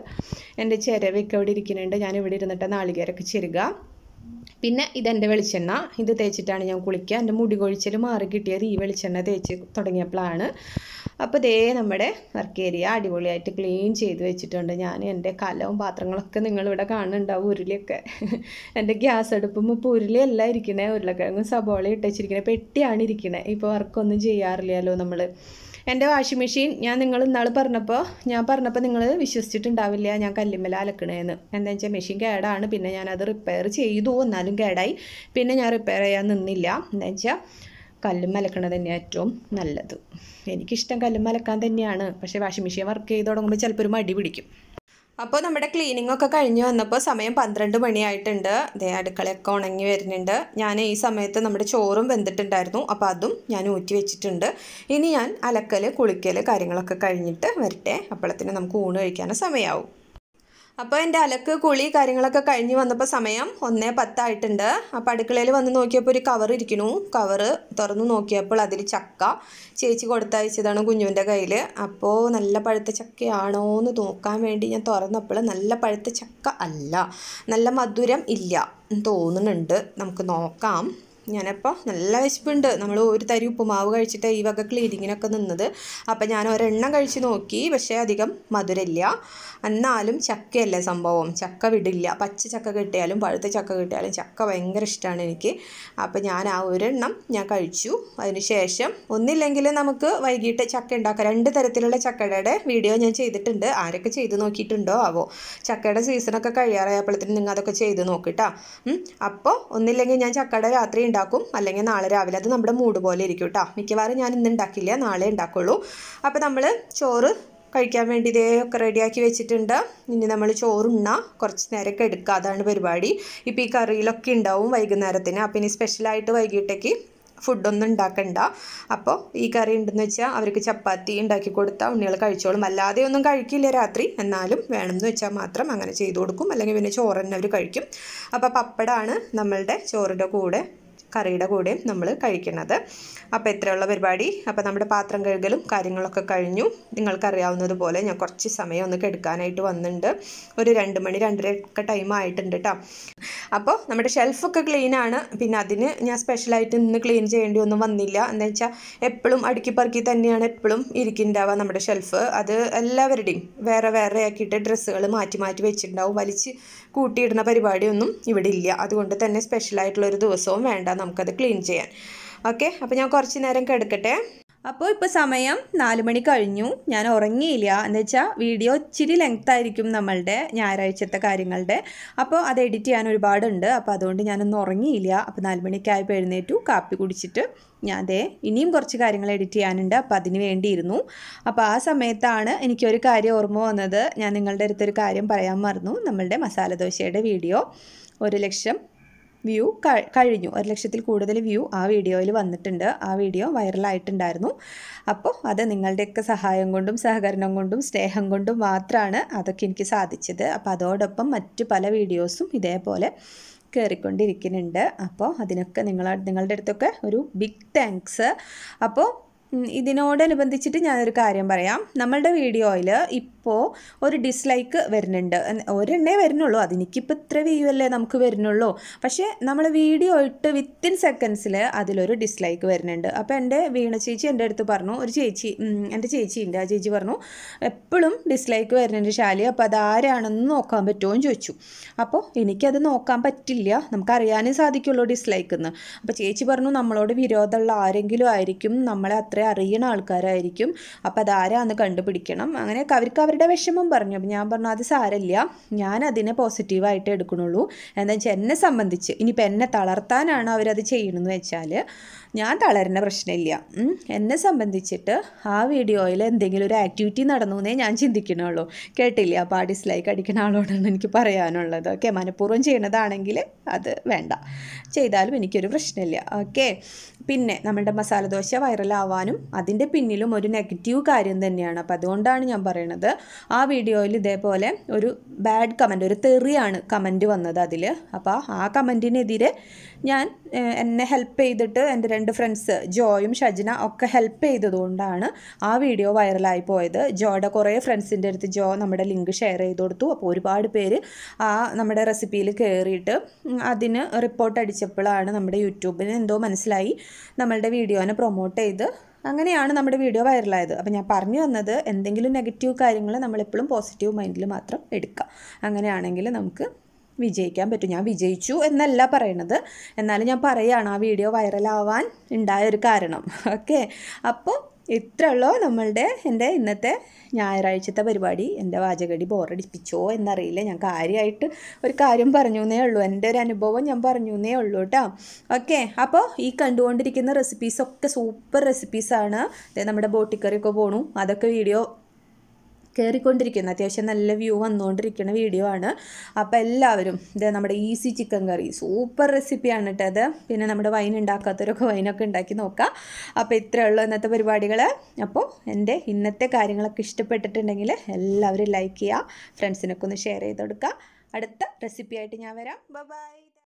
എൻ്റെ ചിരവൊക്കെ അവിടെ ഇരിക്കുന്നുണ്ട് ഞാൻ ഇവിടെ ഇരുന്നിട്ട് നാളികേരൊക്കെ ചെരുക പിന്നെ ഇതെൻ്റെ വെളിച്ചെണ്ണ ഇത് തേച്ചിട്ടാണ് ഞാൻ കുളിക്കുക എൻ്റെ മുടി കൊഴിച്ചിൽ മാറി കിട്ടിയത് ഈ വെളിച്ചെണ്ണ തേച്ച് തുടങ്ങിയപ്പോഴാണ് അപ്പോൾ ദേ നമ്മുടെ വർക്ക് ഏരിയ അടിപൊളിയായിട്ട് ക്ലീൻ ചെയ്ത് വെച്ചിട്ടുണ്ട് ഞാൻ എൻ്റെ കലവും പാത്രങ്ങളൊക്കെ നിങ്ങളിവിടെ കാണുന്നുണ്ടാവും ഉരുളിയൊക്കെ എൻ്റെ ഗ്യാസ് അടുപ്പും ഇപ്പോൾ ഉരുളിയല്ല ഇരിക്കണേ ഉരുളക്കിഴങ്ങും സബോള ഇട്ടിരിക്കണേ പെട്ടിയാണ് ഇരിക്കണേ ഇപ്പോൾ വർക്കൊന്നും ചെയ്യാറില്ലല്ലോ നമ്മൾ എൻ്റെ വാഷിംഗ് മെഷീൻ ഞാൻ നിങ്ങൾ ഇന്നാൾ പറഞ്ഞപ്പോൾ ഞാൻ പറഞ്ഞപ്പോൾ നിങ്ങൾ വിശ്വസിച്ചിട്ടുണ്ടാവില്ല ഞാൻ കല്ലുമ്മൽ അലക്കണേന്ന് എന്താണെന്ന് വെച്ചാൽ മെഷീൻ കേടാണ് പിന്നെ ഞാനത് റിപ്പയർ ചെയ്തു എന്നാലും കേടായി പിന്നെ ഞാൻ റിപ്പയർ ചെയ്യാൻ നിന്നില്ല എന്താണെന്ന് വെച്ചാൽ കല്ലും അലക്കണത് തന്നെയാണ് ഏറ്റവും നല്ലത് എനിക്കിഷ്ടം കല്ലും അലക്കാൻ തന്നെയാണ് പക്ഷേ വാഷിംഗ് മെഷീൻ വർക്ക് ചെയ്ത് തുടങ്ങുമ്പോൾ ചിലപ്പോൾ ഒരു മടി പിടിക്കും അപ്പോൾ നമ്മുടെ ക്ലീനിങ് ഒക്കെ കഴിഞ്ഞ് വന്നപ്പോൾ സമയം പന്ത്രണ്ട് മണിയായിട്ടുണ്ട് ദേ അടുക്കളയൊക്കെ ഉണങ്ങി വരുന്നുണ്ട് ഞാൻ ഈ സമയത്ത് നമ്മുടെ ചോറും വെന്തിട്ടുണ്ടായിരുന്നു അപ്പോൾ അതും ഞാൻ ഊറ്റി വെച്ചിട്ടുണ്ട് ഇനി ഞാൻ അലക്കൽ കുളിക്കൽ കാര്യങ്ങളൊക്കെ കഴിഞ്ഞിട്ട് വരട്ടെ അപ്പോഴത്തിന് നമുക്ക് ഊണ് കഴിക്കാനും സമയമാവും അപ്പോൾ എൻ്റെ അലക്ക് കുളി കാര്യങ്ങളൊക്കെ കഴിഞ്ഞ് വന്നപ്പോൾ സമയം ഒന്നേ പത്തായിട്ടുണ്ട് അപ്പോൾ അടുക്കളയിൽ വന്ന് നോക്കിയപ്പോൾ ഒരു കവർ ഇരിക്കണു കവറ് തുറന്നു നോക്കിയപ്പോൾ അതിൽ ചക്ക ചേച്ചി കൊടുത്തയച്ചതാണ് കുഞ്ഞുവിൻ്റെ കയ്യിൽ അപ്പോൾ നല്ല പഴുത്ത ചക്കയാണോ എന്ന് നോക്കാൻ വേണ്ടി ഞാൻ തുറന്നപ്പോൾ നല്ല പഴുത്ത ചക്ക അല്ല നല്ല മധുരം ഇല്ല തോന്നുന്നുണ്ട് നമുക്ക് നോക്കാം ഞാനപ്പോൾ നല്ല വിശപ്പുണ്ട് നമ്മൾ ഒരു തരി ഉപ്പുമാവ് കഴിച്ചിട്ട് ഈ വക ക്ലീനിങ്ങിനൊക്കെ നിന്നത് അപ്പോൾ ഞാൻ ഒരെണ്ണം കഴിച്ച് നോക്കി പക്ഷേ അധികം മധുരമില്ല എന്നാലും ചക്കയല്ലേ സംഭവം ചക്ക വിടില്ല പച്ച ചക്ക കിട്ടിയാലും പഴുത്ത ചക്ക കിട്ടിയാലും ചക്ക ഭയങ്കര ഇഷ്ടമാണ് എനിക്ക് അപ്പോൾ ഞാൻ ആ ഒരെണ്ണം ഞാൻ കഴിച്ചു അതിനുശേഷം ഒന്നില്ലെങ്കിൽ നമുക്ക് വൈകിട്ട് ചക്ക ഉണ്ടാക്കാം രണ്ട് തരത്തിലുള്ള ചക്കയുടെ വീഡിയോ ഞാൻ ചെയ്തിട്ടുണ്ട് ആരൊക്കെ ചെയ്ത് നോക്കിയിട്ടുണ്ടോ ആവോ ചക്കയുടെ സീസണൊക്കെ കഴിയാറായപ്പോഴത്തേനും നിങ്ങൾ അതൊക്കെ ചെയ്ത് നോക്കിട്ടാ അപ്പോൾ ഒന്നില്ലെങ്കിൽ ഞാൻ ചക്കയുടെ രാത്രി ഉണ്ടാക്കും അല്ലെങ്കിൽ നാളെ രാവിലെ അത് നമ്മുടെ മൂട് പോലെ ഇരിക്കും കേട്ടോ മിക്കവാറും ഞാൻ ഇന്ന് ഉണ്ടാക്കില്ല നാളെ ഉണ്ടാക്കുള്ളൂ അപ്പോൾ നമ്മൾ ചോറ് കഴിക്കാൻ വേണ്ടി ഇതേയൊക്കെ ഒക്കെ റെഡിയാക്കി വെച്ചിട്ടുണ്ട് ഇനി നമ്മൾ ചോറുണ്ണ കുറച്ച് നേരമൊക്കെ എടുക്കുക അതാണ് പരിപാടി ഇപ്പോൾ ഈ കറിയിലൊക്കെ ഉണ്ടാവും വൈകുന്നേരത്തിന് അപ്പോൾ ഇനി സ്പെഷ്യലായിട്ട് വൈകിട്ടേക്ക് ഫുഡൊന്നും ഉണ്ടാക്കണ്ട അപ്പോൾ ഈ കറി ഉണ്ടെന്ന് വെച്ചാൽ അവർക്ക് ചപ്പാത്തി ഉണ്ടാക്കി കൊടുത്താൽ ഉണ്ണികൾ കഴിച്ചോളും അല്ലാതെ ഒന്നും കഴിക്കില്ല രാത്രി എന്നാലും വേണമെന്ന് വെച്ചാൽ മാത്രം അങ്ങനെ ചെയ്തു കൊടുക്കും അല്ലെങ്കിൽ പിന്നെ ചോറ് തന്നെ അവർ കഴിക്കും അപ്പോൾ പപ്പടമാണ് നമ്മളുടെ ചോറിൻ്റെ കൂടെ കറിയുടെ കൂടെയും നമ്മൾ കഴിക്കുന്നത് അപ്പോൾ ഇത്രയുള്ള പരിപാടി അപ്പോൾ നമ്മുടെ പാത്രം കഴുകലും കാര്യങ്ങളൊക്കെ കഴിഞ്ഞു നിങ്ങൾക്കറിയാവുന്നതുപോലെ ഞാൻ കുറച്ച് സമയം ഒന്ന് കെടുക്കാനായിട്ട് വന്നിട്ടുണ്ട് ഒരു രണ്ട് മണി രണ്ടര ഒക്കെ ടൈം ആയിട്ടുണ്ട് കേട്ടോ അപ്പോൾ നമ്മുടെ ഷെൽഫൊക്കെ ക്ലീനാണ് പിന്നെ അതിന് ഞാൻ സ്പെഷ്യലായിട്ട് ഇന്ന് ക്ലീൻ ചെയ്യേണ്ടി ഒന്നും വന്നില്ല എന്താ വെച്ചാൽ എപ്പോഴും അടുക്കി പറക്കി തന്നെയാണ് എപ്പോഴും ഇരിക്കുന്നുണ്ടാവുക നമ്മുടെ ഷെൽഫ് അത് എല്ലാവരുടെയും വേറെ വേറെ ആക്കിയിട്ട് ഡ്രസ്സുകൾ മാറ്റി മാറ്റി വെച്ചിട്ടുണ്ടാവും വലിച്ച് കൂട്ടിയിടുന്ന പരിപാടിയൊന്നും ഇവിടെ ഇല്ല അതുകൊണ്ട് തന്നെ സ്പെഷ്യലായിട്ടുള്ളൊരു ദിവസവും വേണ്ട നമുക്കത് ക്ലീൻ ചെയ്യാൻ ഓക്കെ അപ്പോൾ ഞാൻ കുറച്ച് നേരം കിടക്കട്ടെ അപ്പോൾ ഇപ്പോൾ സമയം നാല് മണി കഴിഞ്ഞു ഞാൻ ഉറങ്ങിയില്ല എന്ന് വെച്ചാൽ വീഡിയോ ഇച്ചിരി ലെങ്ത് ആയിരിക്കും നമ്മളുടെ ഞായറാഴ്ചത്തെ കാര്യങ്ങളുടെ അപ്പോൾ അത് എഡിറ്റ് ചെയ്യാൻ ഒരുപാടുണ്ട് അപ്പോൾ അതുകൊണ്ട് ഞാനൊന്നും ഉറങ്ങിയില്ല അപ്പോൾ നാല് മണിക്കായപ്പോൾ എഴുന്നേറ്റു കാപ്പി കുടിച്ചിട്ട് ഞാൻ അതേ ഇനിയും കുറച്ച് കാര്യങ്ങൾ എഡിറ്റ് ചെയ്യാനുണ്ട് അപ്പോൾ അതിന് വേണ്ടിയിരുന്നു അപ്പോൾ ആ സമയത്താണ് എനിക്കൊരു കാര്യം ഓർമ്മ വന്നത് ഞാൻ നിങ്ങളുടെ അടുത്തൊരു കാര്യം പറയാൻ മറന്നു നമ്മളുടെ മസാലദോശയുടെ വീഡിയോ ഒരു ലക്ഷം വ്യൂ കഴിഞ്ഞു ഒരു ലക്ഷത്തിൽ കൂടുതൽ വ്യൂ ആ വീഡിയോയിൽ വന്നിട്ടുണ്ട് ആ വീഡിയോ വൈറലായിട്ടുണ്ടായിരുന്നു അപ്പോൾ അത് നിങ്ങളുടെയൊക്കെ സഹായം കൊണ്ടും സഹകരണം കൊണ്ടും സ്നേഹം കൊണ്ടും മാത്രമാണ് അതൊക്കെ എനിക്ക് സാധിച്ചത് അപ്പോൾ അതോടൊപ്പം മറ്റ് പല വീഡിയോസും ഇതേപോലെ കയറിക്കൊണ്ടിരിക്കുന്നുണ്ട് അപ്പോൾ അതിനൊക്കെ നിങ്ങൾ നിങ്ങളുടെ അടുത്തൊക്കെ ഒരു ബിഗ് താങ്ക്സ് അപ്പോൾ ഇതിനോടനുബന്ധിച്ചിട്ട് ഞാനൊരു കാര്യം പറയാം നമ്മളുടെ വീഡിയോയിൽ അപ്പോൾ ഒരു ഡിസ്ലൈക്ക് വരുന്നുണ്ട് ഒരെണ്ണേ വരുന്നുള്ളൂ അതിനിക്കിപ്പോൾ ഇത്ര വ്യൂ അല്ലേ നമുക്ക് വരുന്നുള്ളൂ പക്ഷേ നമ്മൾ വീഡിയോ ഇട്ട് വിത്തിൻ സെക്കൻഡ്സിൽ അതിലൊരു ഡിസ്ലൈക്ക് വരുന്നുണ്ട് അപ്പോൾ എൻ്റെ വീണ ചേച്ചി എൻ്റെ അടുത്ത് പറഞ്ഞു ഒരു ചേച്ചി എൻ്റെ ചേച്ചിയുണ്ട് ആ ചേച്ചി പറഞ്ഞു എപ്പോഴും ഡിസ്ലൈക്ക് വരുന്നുണ്ട് ശാലി അപ്പോൾ അതാരാണെന്ന് നോക്കാൻ പറ്റുമോ എന്ന് ചോദിച്ചു അപ്പോൾ എനിക്കത് നോക്കാൻ പറ്റില്ല നമുക്കറിയാനേ സാധിക്കുള്ളൂ ഡിസ്ലൈക്ക് എന്ന് അപ്പോൾ ചേച്ചി പറഞ്ഞു നമ്മളോട് വിരോധമുള്ള ആരെങ്കിലും ആയിരിക്കും നമ്മളെ അത്ര അറിയണ ആൾക്കാരായിരിക്കും അപ്പോൾ അതാരാന്ന് കണ്ടുപിടിക്കണം അങ്ങനെ അവർക്ക് അവരുടെ വിഷമം പറഞ്ഞു അപ്പം ഞാൻ പറഞ്ഞു അത് സാരമില്ല ഞാൻ അതിനെ പോസിറ്റീവായിട്ട് എടുക്കണുള്ളൂ എന്താ വെച്ചാൽ എന്നെ സംബന്ധിച്ച് ഇനിയിപ്പോൾ എന്നെ തളർത്താനാണ് അവരത് ചെയ്യണമെന്ന് വെച്ചാൽ ഞാൻ തളരുന്ന പ്രശ്നമില്ല എന്നെ സംബന്ധിച്ചിട്ട് ആ വീഡിയോയിൽ എന്തെങ്കിലും ഒരു ആക്ടിവിറ്റി നടന്നു എന്നേ ഞാൻ ചിന്തിക്കണുള്ളൂ കേട്ടില്ല അപ്പോൾ ആ ഡിസ്ലൈക്ക് അടിക്കുന്ന ആളോടാണ് എനിക്ക് പറയാനുള്ളത് ഓക്കെ മനഃപൂർവ്വം ചെയ്യണതാണെങ്കിൽ അത് വേണ്ട ചെയ്താലും എനിക്കൊരു പ്രശ്നമില്ല ഓക്കെ പിന്നെ നമ്മുടെ മസാലദോശ വൈറലാവാനും അതിൻ്റെ പിന്നിലും ഒരു നെഗറ്റീവ് കാര്യം തന്നെയാണ് അപ്പോൾ അതുകൊണ്ടാണ് ഞാൻ പറയണത് ആ വീഡിയോയിൽ ഇതേപോലെ ഒരു ബാഡ് കമൻ്റ് ഒരു തെറിയാണ് കമൻറ്റ് വന്നത് അതിൽ അപ്പോൾ ആ കമൻറ്റിനെതിരെ ഞാൻ എന്നെ ഹെൽപ്പ് ചെയ്തിട്ട് എൻ്റെ രണ്ട് ഫ്രണ്ട്സ് ജോയും ഷജന ഒക്കെ ഹെൽപ്പ് ചെയ്തതുകൊണ്ടാണ് ആ വീഡിയോ വൈറലായി പോയത് ജോയുടെ കുറേ ഫ്രണ്ട്സിൻ്റെ അടുത്ത് ജോ നമ്മുടെ ലിങ്ക് ഷെയർ ചെയ്ത് കൊടുത്തു അപ്പോൾ ഒരുപാട് പേര് ആ നമ്മുടെ റെസിപ്പിയിൽ കയറിയിട്ട് അതിന് റിപ്പോർട്ട് അടിച്ചപ്പോഴാണ് നമ്മുടെ യൂട്യൂബിന് എന്തോ മനസ്സിലായി നമ്മളുടെ വീഡിയോനെ പ്രൊമോട്ട് ചെയ്ത് അങ്ങനെയാണ് നമ്മുടെ വീഡിയോ വൈറലായത് അപ്പോൾ ഞാൻ പറഞ്ഞു വന്നത് എന്തെങ്കിലും നെഗറ്റീവ് കാര്യങ്ങൾ നമ്മളെപ്പോഴും പോസിറ്റീവ് മൈൻഡിൽ മാത്രം എടുക്കുക അങ്ങനെയാണെങ്കിൽ നമുക്ക് വിജയിക്കാൻ പറ്റും ഞാൻ വിജയിച്ചു എന്നല്ല പറയണത് എന്നാലും ഞാൻ പറയുകയാണ് ആ വീഡിയോ വൈറലാവാൻ ഉണ്ടായ ഒരു കാരണം ഓക്കെ അപ്പോൾ ഇത്ര ഉള്ളോ നമ്മളുടെ എൻ്റെ ഇന്നത്തെ ഞായറാഴ്ചത്തെ പരിപാടി എൻ്റെ വാചകടി ബോറടിപ്പിച്ചോ എന്നറിയില്ല ഞാൻ കാര്യമായിട്ട് ഒരു കാര്യം പറഞ്ഞു എന്നേ ഉള്ളൂ എൻ്റെ ഒരു അനുഭവം ഞാൻ പറഞ്ഞു എന്നേ ഉള്ളൂ കേട്ടോ ഓക്കെ അപ്പോൾ ഈ കണ്ടുകൊണ്ടിരിക്കുന്ന റെസിപ്പീസൊക്കെ സൂപ്പർ റെസിപ്പീസാണ് നമ്മുടെ ബോട്ടിക്കറിയൊക്കെ പോണു അതൊക്കെ വീഡിയോ കയറിക്കൊണ്ടിരിക്കുന്ന അത്യാവശ്യം നല്ല വ്യൂ വന്നുകൊണ്ടിരിക്കുന്ന വീഡിയോ ആണ് അപ്പോൾ എല്ലാവരും ഇത് നമ്മുടെ ഈസി ചിക്കൻ കറി സൂപ്പർ റെസിപ്പിയാണ് കേട്ടത് പിന്നെ നമ്മുടെ വൈൻ ഉണ്ടാക്കാത്തവരൊക്കെ വൈനൊക്കെ ഉണ്ടാക്കി നോക്കാം അപ്പോൾ ഇത്രയേ ഉള്ളൂ ഇന്നത്തെ പരിപാടികൾ അപ്പോൾ എൻ്റെ ഇന്നത്തെ കാര്യങ്ങളൊക്കെ ഇഷ്ടപ്പെട്ടിട്ടുണ്ടെങ്കിൽ എല്ലാവരും ലൈക്ക് ചെയ്യുക ഫ്രണ്ട്സിനൊക്കെ ഒന്ന് ഷെയർ ചെയ്ത് കൊടുക്കുക അടുത്ത റെസിപ്പിയായിട്ട് ഞാൻ വരാം ബൈ